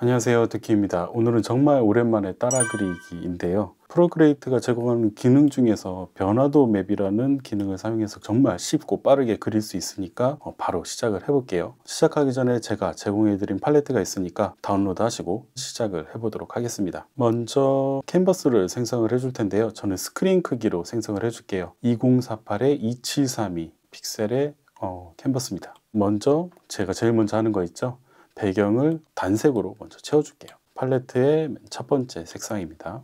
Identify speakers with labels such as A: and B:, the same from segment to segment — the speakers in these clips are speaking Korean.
A: 안녕하세요 듣기입니다 오늘은 정말 오랜만에 따라 그리기인데요 프로그레이트가 제공하는 기능 중에서 변화도 맵이라는 기능을 사용해서 정말 쉽고 빠르게 그릴 수 있으니까 어, 바로 시작을 해볼게요 시작하기 전에 제가 제공해드린 팔레트가 있으니까 다운로드 하시고 시작을 해보도록 하겠습니다 먼저 캔버스를 생성을 해줄 텐데요 저는 스크린 크기로 생성을 해줄게요 2048의 2732 픽셀의 어, 캔버스입니다 먼저 제가 제일 먼저 하는 거 있죠 배경을 단색으로 먼저 채워줄게요. 팔레트의 첫 번째 색상입니다.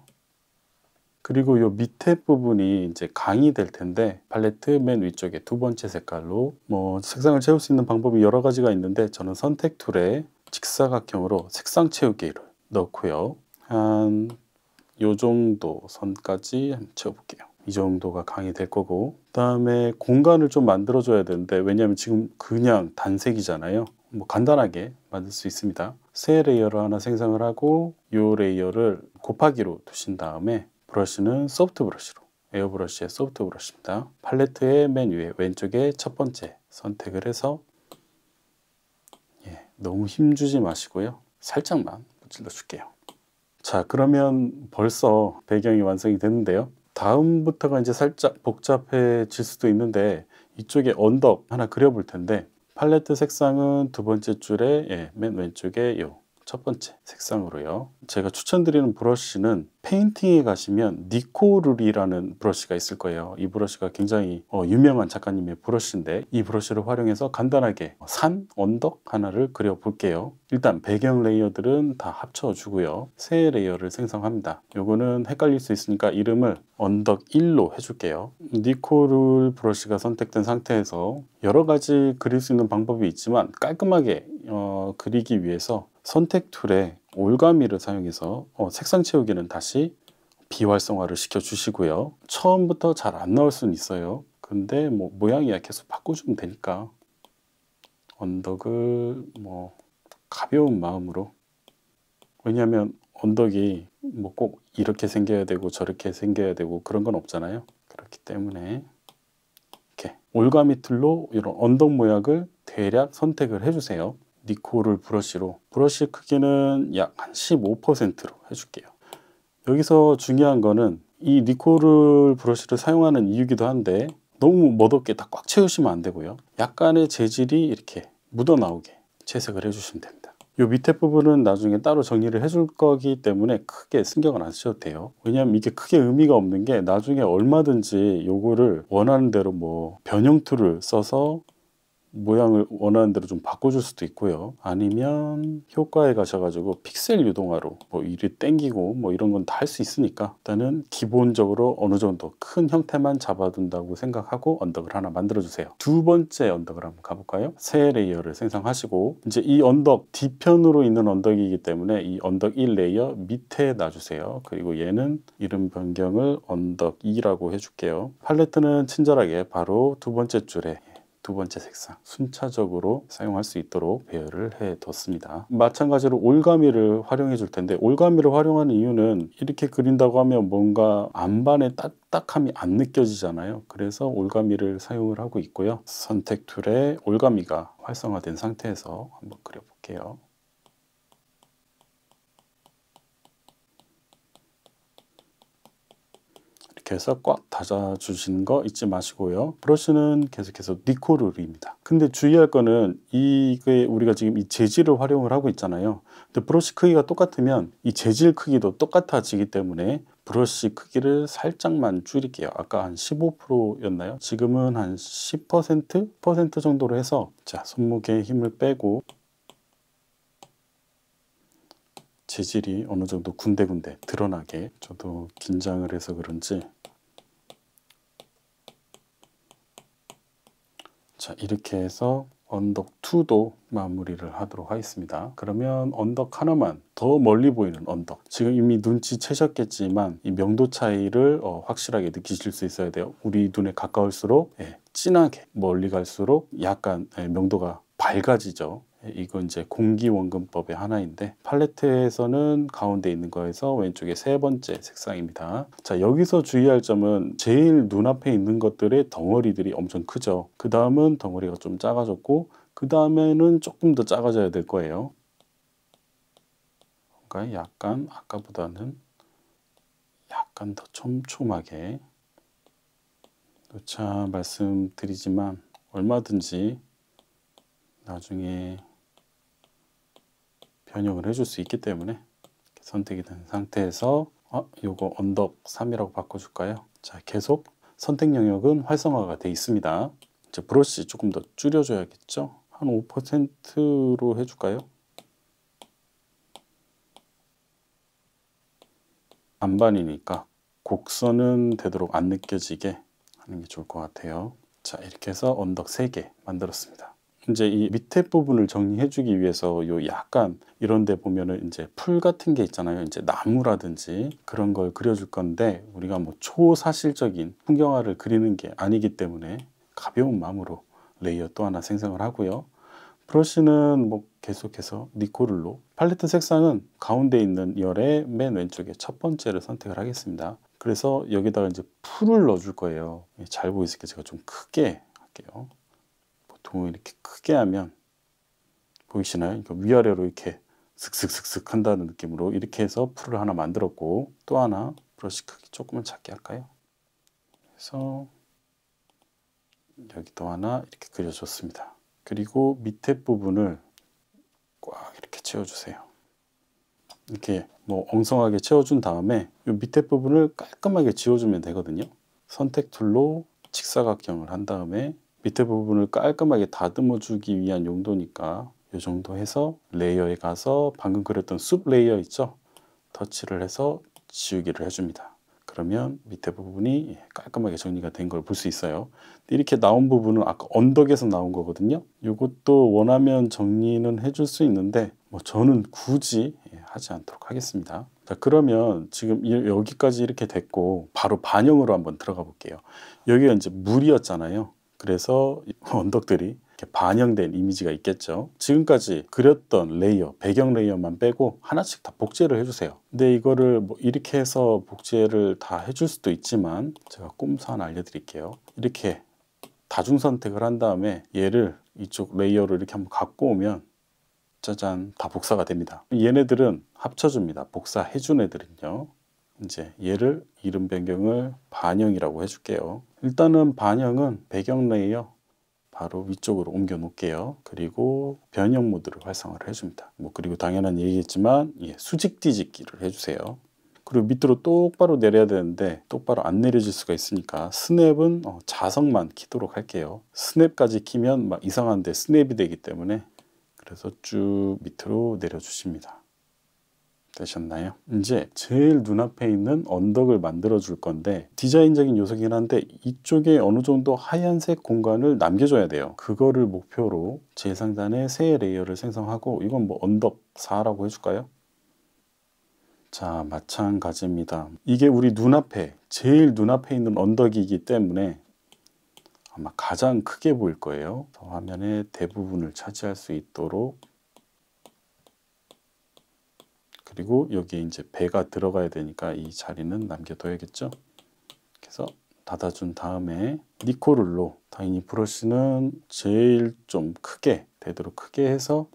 A: 그리고 요 밑에 부분이 이제 강이 될 텐데 팔레트 맨 위쪽에 두 번째 색깔로 뭐 색상을 채울 수 있는 방법이 여러 가지가 있는데 저는 선택 툴에 직사각형으로 색상 채우기를 넣고요. 한 요 정도 선까지 채워볼게요. 이 정도가 강이 될 거고 그 다음에 공간을 좀 만들어 줘야 되는데 왜냐하면 지금 그냥 단색이잖아요 뭐 간단하게 만들 수 있습니다. 새 레이어를 하나 생성을 하고 이 레이어를 곱하기로 두신 다음에 브러쉬는 소프트 브러쉬로 에어 브러쉬의 소프트 브러쉬입니다. 팔레트의 맨 위에 왼쪽에 첫 번째 선택을 해서 예, 너무 힘주지 마시고요. 살짝만 문질러 줄게요. 자 그러면 벌써 배경이 완성이 됐는데요. 다음부터가 이제 살짝 복잡해질 수도 있는데 이쪽에 언덕 하나 그려볼 텐데 팔레트 색상은 두 번째 줄에 예, 맨 왼쪽에 요첫 번째 색상으로요 제가 추천드리는 브러쉬는 페인팅에 가시면 니코룰이라는 브러쉬가 있을 거예요 이 브러쉬가 굉장히 어, 유명한 작가님의 브러쉬인데 이 브러쉬를 활용해서 간단하게 산, 언덕 하나를 그려볼게요 일단 배경 레이어들은 다 합쳐주고요 새 레이어를 생성합니다 요거는 헷갈릴 수 있으니까 이름을 언덕 1로 해줄게요 니코룰 브러쉬가 선택된 상태에서 여러 가지 그릴 수 있는 방법이 있지만 깔끔하게 어, 그리기 위해서 선택 툴에 올가미를 사용해서 어, 색상 채우기는 다시 비활성화를 시켜주시고요. 처음부터 잘 안 나올 수는 있어요. 근데 뭐 모양이야 계속 바꿔주면 되니까 언덕을 뭐 가벼운 마음으로 왜냐하면 언덕이 뭐 꼭 이렇게 생겨야 되고 저렇게 생겨야 되고 그런 건 없잖아요. 그렇기 때문에 이렇게 올가미 툴로 이런 언덕 모양을 대략 선택을 해주세요. 니콜을 브러쉬로 브러쉬 크기는 약 15%로 해줄게요 여기서 중요한 거는 이니콜을 브러쉬를 사용하는 이유기도 한데 너무 멋없게 다 꽉 채우시면 안 되고요 약간의 재질이 이렇게 묻어나오게 채색을 해주시면 됩니다 이 밑에 부분은 나중에 따로 정리를 해줄 거기 때문에 크게 신경을 안 쓰셔도 돼요 왜냐하면 이게 크게 의미가 없는 게 나중에 얼마든지 요거를 원하는 대로 뭐 변형 툴을 써서 모양을 원하는 대로 좀 바꿔줄 수도 있고요. 아니면 효과에 가셔가지고 픽셀 유동화로 뭐 위를 땡기고 뭐 이런 건 다 할 수 있으니까 일단은 기본적으로 어느 정도 큰 형태만 잡아둔다고 생각하고 언덕을 하나 만들어주세요. 두 번째 언덕을 한번 가볼까요? 새 레이어를 생성하시고 이제 이 언덕 뒤편으로 있는 언덕이기 때문에 이 언덕 1 레이어 밑에 놔주세요. 그리고 얘는 이름 변경을 언덕 2라고 해줄게요. 팔레트는 친절하게 바로 두 번째 줄에 두 번째 색상 순차적으로 사용할 수 있도록 배열을 해뒀습니다. 마찬가지로 올가미를 활용해 줄 텐데 올가미를 활용하는 이유는 이렇게 그린다고 하면 뭔가 안반의 딱딱함이 안 느껴지잖아요. 그래서 올가미를 사용을 하고 있고요. 선택 툴에 올가미가 활성화된 상태에서 한번 그려볼게요. 계속해서 꽉 닫아주시는 거 잊지 마시고요. 브러쉬는 계속해서 니코르입니다 근데 주의할 거는 이게 우리가 지금 이 재질을 활용을 하고 있잖아요. 근데 브러쉬 크기가 똑같으면 이 재질 크기도 똑같아지기 때문에 브러쉬 크기를 살짝만 줄일게요. 아까 한 15%였나요? 지금은 한 10% 10% 정도로 해서 자 손목에 힘을 빼고 재질이 어느 정도 군데군데 드러나게 저도 긴장을 해서 그런지 자 이렇게 해서 언덕 2도 마무리를 하도록 하겠습니다. 그러면 언덕 하나만 더 멀리 보이는 언덕 지금 이미 눈치채셨겠지만 이 명도 차이를 어, 확실하게 느끼실 수 있어야 돼요. 우리 눈에 가까울수록 예, 진하게 멀리 갈수록 약간 예, 명도가 밝아지죠. 이건 이제 공기원근법의 하나인데 팔레트에서는 가운데 있는 거에서 왼쪽에 세 번째 색상입니다. 자 여기서 주의할 점은 제일 눈앞에 있는 것들의 덩어리들이 엄청 크죠. 그 다음은 덩어리가 좀 작아졌고 그 다음에는 조금 더 작아져야 될 거예요. 뭔가 약간 아까보다는 약간 더 촘촘하게 누차 말씀드리지만 얼마든지 나중에 변형을 해줄 수 있기 때문에 선택이 된 상태에서 어, 요거 언덕 3이라고 바꿔줄까요? 자, 계속 선택 영역은 활성화가 돼 있습니다. 이제 브러쉬 조금 더 줄여줘야겠죠? 한 5%로 해줄까요? 반반이니까 곡선은 되도록 안 느껴지게 하는 게 좋을 것 같아요. 자, 이렇게 해서 언덕 3개 만들었습니다. 이제 이 밑에 부분을 정리해주기 위해서 요 약간 이런데 보면은 이제 풀 같은 게 있잖아요. 이제 나무라든지 그런 걸 그려줄 건데 우리가 뭐 초사실적인 풍경화를 그리는 게 아니기 때문에 가벼운 마음으로 레이어 또 하나 생성을 하고요. 브러쉬는 뭐 계속해서 니코를로 팔레트 색상은 가운데 있는 열의 맨 왼쪽에 첫 번째를 선택을 하겠습니다. 그래서 여기다가 이제 풀을 넣어줄 거예요. 예, 잘 보이시게 제가 좀 크게 할게요. 동을 이렇게 크게 하면 보이시나요? 그러 그러니까 위아래로 이렇게 슥슥슥슥 한다는 느낌으로 이렇게 해서 풀을 하나 만들었고 또 하나 브러쉬 크기 조금만 작게 할까요? 그래서 여기 또 하나 이렇게 그려줬습니다. 그리고 밑에 부분을 꽉 이렇게 채워주세요. 이렇게 뭐 엉성하게 채워준 다음에 이 밑에 부분을 깔끔하게 지워주면 되거든요. 선택 툴로 직사각형을 한 다음에 밑에 부분을 깔끔하게 다듬어 주기 위한 용도니까 이 정도 해서 레이어에 가서 방금 그렸던 숲 레이어 있죠? 터치를 해서 지우기를 해줍니다. 그러면 밑에 부분이 예, 깔끔하게 정리가 된 걸 볼 수 있어요. 이렇게 나온 부분은 아까 언덕에서 나온 거거든요. 이것도 원하면 정리는 해줄 수 있는데 뭐 저는 굳이 예, 하지 않도록 하겠습니다. 자 그러면 지금 여기까지 이렇게 됐고 바로 반영으로 한번 들어가 볼게요. 여기가 이제 물이었잖아요. 그래서 언덕들이 반영된 이미지가 있겠죠. 지금까지 그렸던 레이어, 배경 레이어만 빼고 하나씩 다 복제를 해주세요. 근데 이거를 뭐 이렇게 해서 복제를 다 해줄 수도 있지만 제가 꼼수 하나 알려드릴게요. 이렇게 다중 선택을 한 다음에 얘를 이쪽 레이어로 이렇게 한번 갖고 오면 짜잔 다 복사가 됩니다. 얘네들은 합쳐줍니다. 복사해준 애들은요. 이제 얘를 이름 변경을 반영이라고 해줄게요. 일단은 반영은 배경 레이어 바로 위쪽으로 옮겨 놓을게요. 그리고 변형 모드를 활성화를 해줍니다. 뭐 그리고 당연한 얘기겠지만 예, 수직 뒤집기를 해주세요. 그리고 밑으로 똑바로 내려야 되는데 똑바로 안 내려질 수가 있으니까 스냅은 어, 자석만 키도록 할게요. 스냅까지 키면 막 이상한데 스냅이 되기 때문에 그래서 쭉 밑으로 내려주십니다. 되셨나요? 이제 제일 눈앞에 있는 언덕을 만들어 줄 건데 디자인적인 요소긴 한데 이쪽에 어느 정도 하얀색 공간을 남겨줘야 돼요. 그거를 목표로 제일 상단에 새 레이어를 생성하고 이건 뭐 언덕 4라고 해줄까요? 자 마찬가지입니다. 이게 우리 눈앞에 제일 눈앞에 있는 언덕이기 때문에 아마 가장 크게 보일 거예요. 화면의 대부분을 차지할 수 있도록 그리고 여기에 이제 배가 들어가야 되니까 이 자리는 남겨둬야겠죠. 그래서 닫아준 다음에 니코를로 당연히 브러쉬는 제일 좀 크게 되도록 크게 해서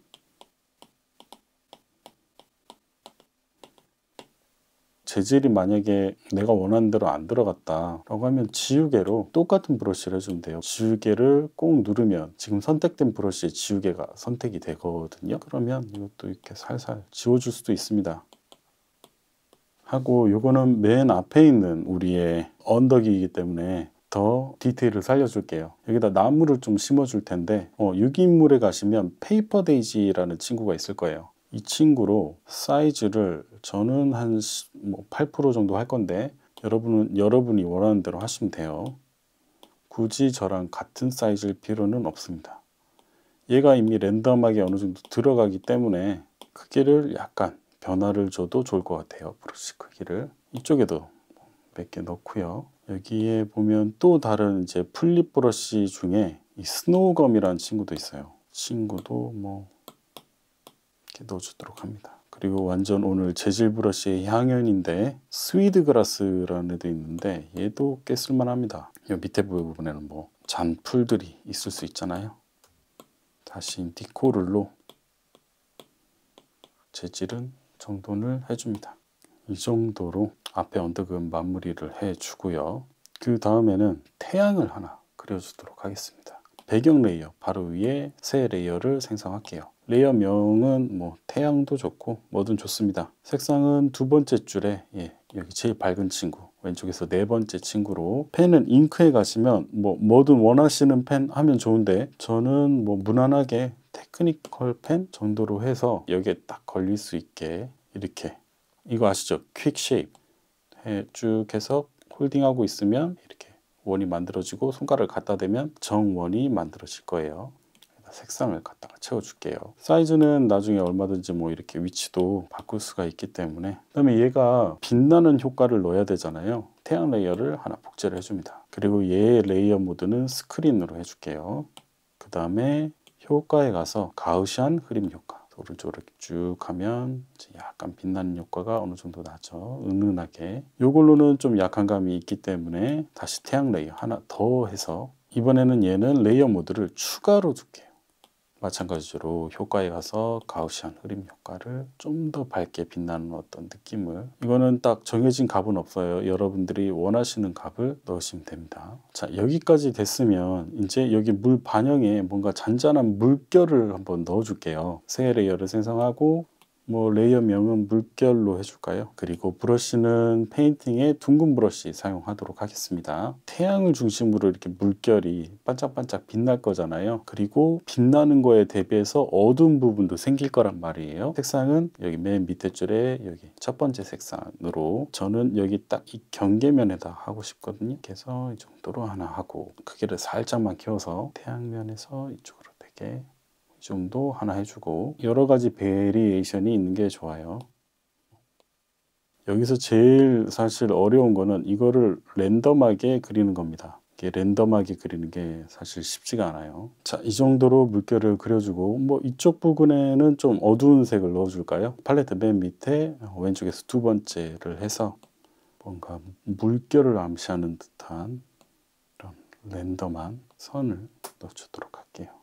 A: 재질이 만약에 내가 원하는 대로 안 들어갔다라고 하면 지우개로 똑같은 브러쉬를 해주면 돼요. 지우개를 꼭 누르면 지금 선택된 브러쉬의 지우개가 선택이 되거든요. 그러면 이것도 이렇게 살살 지워줄 수도 있습니다. 하고 요거는 맨 앞에 있는 우리의 언덕이기 때문에 더 디테일을 살려줄게요. 여기다 나무를 좀 심어줄 텐데 어, 유기인물에 가시면 페이퍼데이지라는 친구가 있을 거예요. 이 친구로 사이즈를 저는 한8% 뭐 정도 할 건데 여러분은 여러분이 원하는 대로 하시면 돼요. 굳이 저랑 같은 사이즈일 필요는 없습니다. 얘가 이미 랜덤하게 어느 정도 들어가기 때문에 크기를 약간 변화를 줘도 좋을 것 같아요. 브러쉬 크기를 이쪽에도 몇 개 넣고요. 여기에 보면 또 다른 이제 플립 브러쉬 중에 이 스노우검이라는 친구도 있어요. 친구도 뭐 이렇 넣어주도록 합니다. 그리고 완전 오늘 재질 브러쉬의 향연인데 스위드 그라스라는 애도 있는데 얘도 꽤 쓸만합니다. 이 밑에 부분에는 뭐 잔풀들이 있을 수 있잖아요. 다시 디코를로 재질은 정돈을 해줍니다. 이 정도로 앞에 언더금 마무리를 해주고요. 그 다음에는 태양을 하나 그려주도록 하겠습니다. 배경 레이어 바로 위에 새 레이어를 생성할게요. 레이어명은 뭐 태양도 좋고 뭐든 좋습니다. 색상은 두 번째 줄에 예, 여기 제일 밝은 친구 왼쪽에서 네 번째 친구로 펜은 잉크에 가시면 뭐 뭐든 원하시는 펜 하면 좋은데 저는 뭐 무난하게 테크니컬 펜 정도로 해서 여기에 딱 걸릴 수 있게 이렇게 이거 아시죠? 퀵 쉐입 쭉 해서 홀딩하고 있으면 이렇게 원이 만들어지고 손가락을 갖다 대면 정원이 만들어질 거예요. 아, 색상을 갖다가 채워줄게요. 사이즈는 나중에 얼마든지 뭐 이렇게 위치도 바꿀 수가 있기 때문에 그 다음에 얘가 빛나는 효과를 넣어야 되잖아요. 태양 레이어를 하나 복제를 해줍니다. 그리고 얘 레이어 모드는 스크린으로 해줄게요. 그 다음에 효과에 가서 가우시안 흐림 효과 오른쪽으로 쭉 하면 약간 빛나는 효과가 어느 정도 나죠. 은은하게. 이걸로는좀 약한 감이 있기 때문에 다시 태양 레이어 하나 더 해서 이번에는 얘는 레이어 모드를 추가로 줄게요. 마찬가지로 효과에 가서 가우시안 흐림 효과를 좀 더 밝게 빛나는 어떤 느낌을 이거는 딱 정해진 값은 없어요 여러분들이 원하시는 값을 넣으시면 됩니다 자 여기까지 됐으면 이제 여기 물 반영에 뭔가 잔잔한 물결을 한번 넣어 줄게요 새 레이어를 생성하고 뭐 레이어명은 물결로 해줄까요? 그리고 브러쉬는 페인팅에 둥근 브러쉬 사용하도록 하겠습니다. 태양을 중심으로 이렇게 물결이 반짝반짝 빛날 거잖아요. 그리고 빛나는 거에 대비해서 어두운 부분도 생길 거란 말이에요. 색상은 여기 맨 밑에 줄에 여기 첫 번째 색상으로 저는 여기 딱 이 경계면에다 하고 싶거든요. 그래서 이 정도로 하나 하고 크기를 살짝만 키워서 태양면에서 이쪽으로 되게 정도 하나 해주고 여러 가지 베리에이션이 있는 게 좋아요. 여기서 제일 사실 어려운 거는 이거를 랜덤하게 그리는 겁니다. 랜덤하게 그리는 게 사실 쉽지가 않아요. 자, 이 정도로 물결을 그려주고 뭐 이쪽 부분에는 좀 어두운 색을 넣어줄까요? 팔레트 맨 밑에 왼쪽에서 두 번째를 해서 뭔가 물결을 암시하는 듯한 이런 랜덤한 선을 넣어주도록 할게요.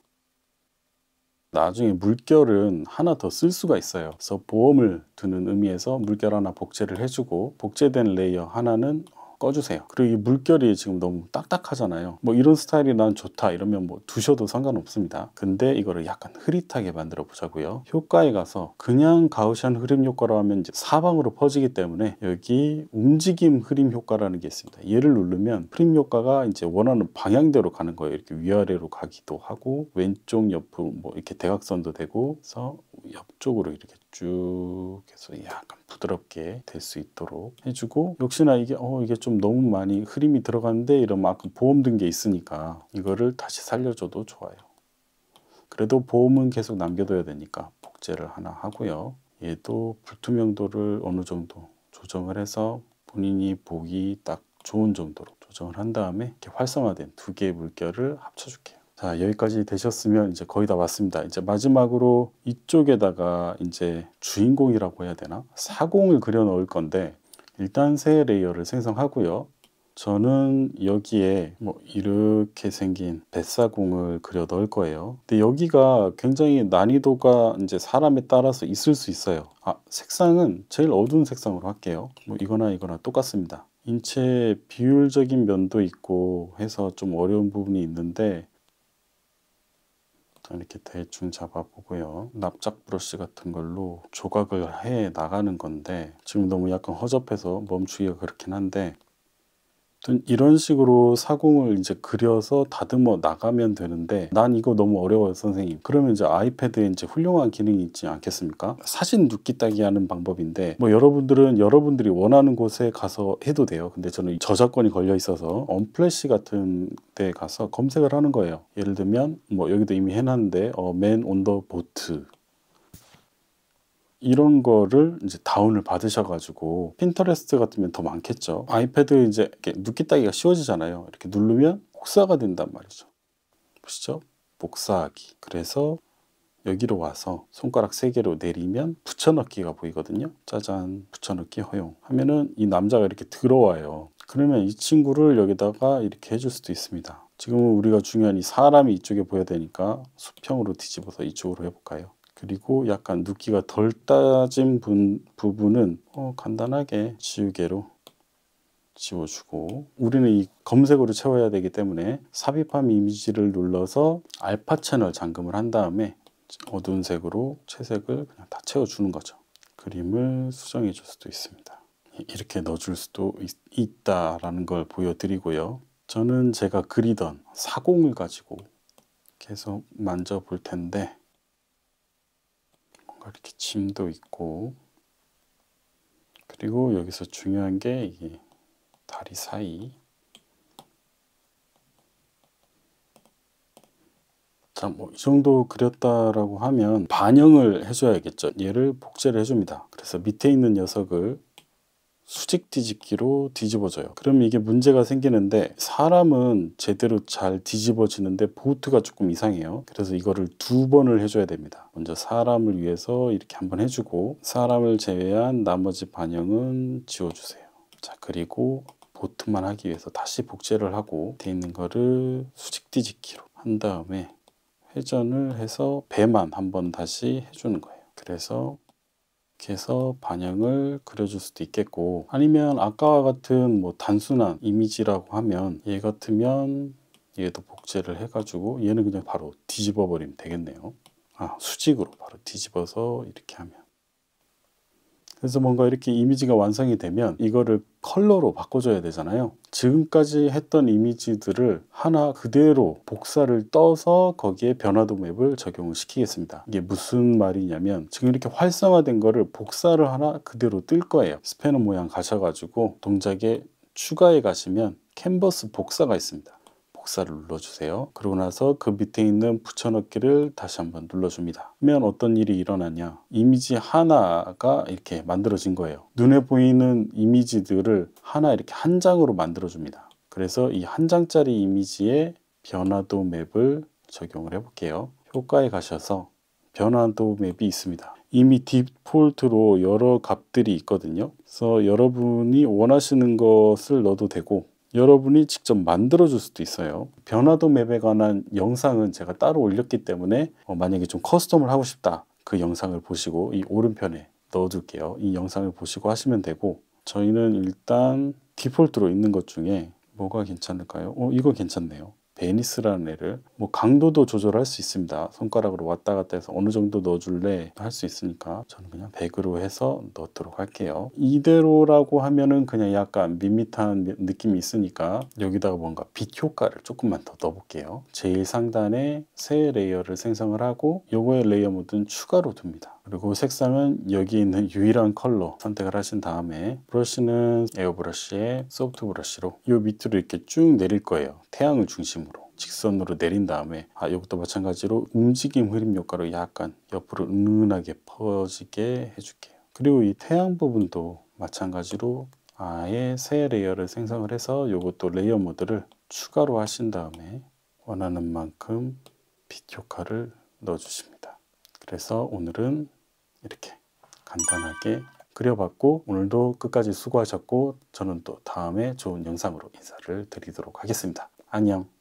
A: 나중에 물결은 하나 더 쓸 수가 있어요 그래서 보험을 두는 의미에서 물결 하나 복제를 해주고 복제된 레이어 하나는 어, 꺼주세요. 그리고 이 물결이 지금 너무 딱딱하잖아요. 뭐 이런 스타일이 난 좋다 이러면 뭐 두셔도 상관없습니다. 근데 이거를 약간 흐릿하게 만들어 보자고요. 효과에 가서 그냥 가우시안 흐림 효과로 하면 이제 사방으로 퍼지기 때문에 여기 움직임 흐림 효과라는 게 있습니다. 얘를 누르면 흐림 효과가 이제 원하는 방향대로 가는 거예요. 이렇게 위아래로 가기도 하고 왼쪽 옆으로 뭐 이렇게 대각선도 되고 그래서 옆쪽으로 이렇게 쭉 해서 약간 부드럽게 될 수 있도록 해주고 역시나 이게 어 이게 좀 너무 많이 흐림이 들어갔는데 이런면 아까 보험 든 게 있으니까 이거를 다시 살려줘도 좋아요. 그래도 보험은 계속 남겨둬야 되니까 복제를 하나 하고요. 얘도 불투명도를 어느 정도 조정을 해서 본인이 보기 딱 좋은 정도로 조정을 한 다음에 이렇게 활성화된 두 개의 물결을 합쳐줄게요. 자, 여기까지 되셨으면 이제 거의 다 왔습니다. 이제 마지막으로 이쪽에다가 이제 주인공이라고 해야 되나? 사공을 그려 넣을 건데 일단 새 레이어를 생성하고요. 저는 여기에 뭐 이렇게 생긴 뱃사공을 그려 넣을 거예요. 근데 여기가 굉장히 난이도가 이제 사람에 따라서 있을 수 있어요. 아, 색상은 제일 어두운 색상으로 할게요. 뭐 이거나 이거나 똑같습니다. 인체 비율적인 면도 있고 해서 좀 어려운 부분이 있는데 이렇게 대충 잡아보고요. 납작 브러쉬 같은 걸로 조각을 해 나가는 건데 지금 너무 약간 허접해서 멈추기가 그렇긴 한데 이런 식으로 사공을 이제 그려서 다듬어 나가면 되는데 난 이거 너무 어려워요 선생님 그러면 이제 아이패드에 이제 훌륭한 기능이 있지 않겠습니까 사진 눕기 따기 하는 방법인데 뭐 여러분들은 여러분들이 원하는 곳에 가서 해도 돼요 근데 저는 저작권이 걸려 있어서 언플래시 같은 데 가서 검색을 하는 거예요 예를 들면 뭐 여기도 이미 해놨는데 어 맨 온더 보트 이런 거를 이제 다운을 받으셔가지고 핀터레스트 같으면 더 많겠죠. 아이패드 이제 이렇게 눕기 따기가 쉬워지잖아요. 이렇게 누르면 복사가 된단 말이죠. 보시죠? 복사하기. 그래서 여기로 와서 손가락 3 개로 내리면 붙여넣기가 보이거든요. 짜잔 붙여넣기 허용 하면은 이 남자가 이렇게 들어와요. 그러면 이 친구를 여기다가 이렇게 해줄 수도 있습니다. 지금은 우리가 중요한 이 사람이 이쪽에 보여야 되니까 수평으로 뒤집어서 이쪽으로 해볼까요? 그리고 약간 눕기가 덜 따진 분, 부분은 어, 간단하게 지우개로 지워주고 우리는 이 검색으로 채워야 되기 때문에 삽입함 이미지를 눌러서 알파 채널 잠금을 한 다음에 어두운 색으로 채색을 그냥 다 채워주는 거죠. 그림을 수정해 줄 수도 있습니다. 이렇게 넣어줄 수도 있, 다라는 걸 보여드리고요. 저는 제가 그리던 사공을 가지고 계속 만져볼 텐데 약 이렇게 짐도 있고 그리고 여기서 중요한 게 이게 다리 사이 자, 뭐, 이 정도 그렸다라고 하면 반영을 해줘야겠죠. 얘를 복제를 해줍니다. 그래서 밑에 있는 녀석을 수직 뒤집기로 뒤집어져요. 그럼 이게 문제가 생기는데 사람은 제대로 잘 뒤집어지는데 보트가 조금 이상해요. 그래서 이거를 두 번을 해줘야 됩니다. 먼저 사람을 위해서 이렇게 한번 해주고 사람을 제외한 나머지 반영은 지워주세요. 자 그리고 보트만 하기 위해서 다시 복제를 하고 돼 있는 거를 수직 뒤집기로 한 다음에 회전을 해서 배만 한번 다시 해주는 거예요. 그래서 이렇게 해서 반영을 그려줄 수도 있겠고 아니면 아까와 같은 뭐 단순한 이미지라고 하면 얘 같으면 얘도 복제를 해가지고 얘는 그냥 바로 뒤집어 버리면 되겠네요. 아 수직으로 바로 뒤집어서 이렇게 하면 그래서 뭔가 이렇게 이미지가 완성이 되면 이거를 컬러로 바꿔줘야 되잖아요. 지금까지 했던 이미지들을 하나 그대로 복사를 떠서 거기에 변화도 맵을 적용을 시키겠습니다. 이게 무슨 말이냐면 지금 이렇게 활성화된 거를 복사를 하나 그대로 뜰 거예요. 스패너 모양 가셔가지고 동작에 추가해 가시면 캔버스 복사가 있습니다. 복사를 눌러주세요. 그러고 나서 그 밑에 있는 붙여넣기를 다시 한번 눌러줍니다. 그러면 어떤 일이 일어나냐 이미지 하나가 이렇게 만들어진 거예요. 눈에 보이는 이미지들을 하나 이렇게 한 장으로 만들어줍니다. 그래서 이 한 장짜리 이미지에 변화도 맵을 적용을 해볼게요. 효과에 가셔서 변화도 맵이 있습니다. 이미 디폴트로 여러 값들이 있거든요. 그래서 여러분이 원하시는 것을 넣어도 되고 여러분이 직접 만들어 줄 수도 있어요. 변화도 맵에 관한 영상은 제가 따로 올렸기 때문에 어, 만약에 좀 커스텀을 하고 싶다. 그 영상을 보시고 이 오른편에 넣어 둘게요이 영상을 보시고 하시면 되고 저희는 일단 디폴트로 있는 것 중에 뭐가 괜찮을까요? 어, 이거 괜찮네요. 베니스라는 애를 뭐 강도도 조절할 수 있습니다. 손가락으로 왔다 갔다 해서 어느 정도 넣어줄래 할 수 있으니까 저는 그냥 100으로 해서 넣도록 할게요. 이대로라고 하면은 그냥 약간 밋밋한 느낌이 있으니까 여기다가 뭔가 빛 효과를 조금만 더 넣어볼게요. 제일 상단에 새 레이어를 생성을 하고 요거의 레이어 모드는 추가로 둡니다. 그리고 색상은 여기 있는 유일한 컬러 선택을 하신 다음에 브러쉬는 에어 브러쉬에 소프트 브러쉬로 이 밑으로 이렇게 쭉 내릴 거예요. 태양을 중심으로. 직선으로 내린 다음에 아 이것도 마찬가지로 움직임 흐림 효과로 약간 옆으로 은은하게 퍼지게 해줄게요. 그리고 이 태양 부분도 마찬가지로 아예 새 레이어를 생성을 해서 이것도 레이어 모드를 추가로 하신 다음에 원하는 만큼 빛 효과를 넣어주십니다. 그래서 오늘은 이렇게 간단하게 그려봤고 오늘도 끝까지 수고하셨고 저는 또 다음에 좋은 영상으로 인사를 드리도록 하겠습니다. 안녕